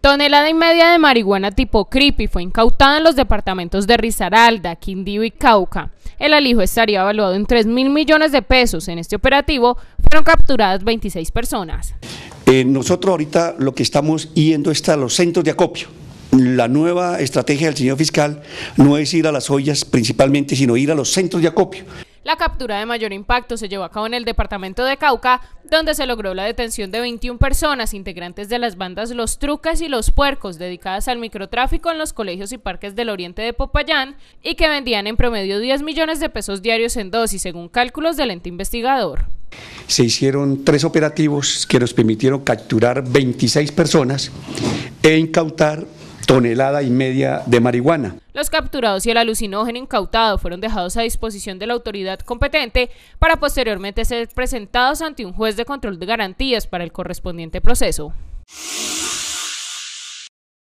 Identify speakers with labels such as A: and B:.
A: Tonelada y media de marihuana tipo creepy fue incautada en los departamentos de Risaralda, Quindío y Cauca. El alijo estaría evaluado en 3 mil millones de pesos. En este operativo fueron capturadas 26 personas.
B: Eh, nosotros ahorita lo que estamos yendo es a los centros de acopio. La nueva estrategia del señor fiscal no es ir a las ollas principalmente, sino ir a los centros de acopio.
A: La captura de mayor impacto se llevó a cabo en el departamento de Cauca, donde se logró la detención de 21 personas integrantes de las bandas Los Trucas y Los Puercos, dedicadas al microtráfico en los colegios y parques del oriente de Popayán, y que vendían en promedio 10 millones de pesos diarios en dosis, según cálculos del ente investigador.
B: Se hicieron tres operativos que nos permitieron capturar 26 personas e incautar tonelada y media de marihuana.
A: Los capturados y el alucinógeno incautado fueron dejados a disposición de la autoridad competente para posteriormente ser presentados ante un juez de control de garantías para el correspondiente proceso.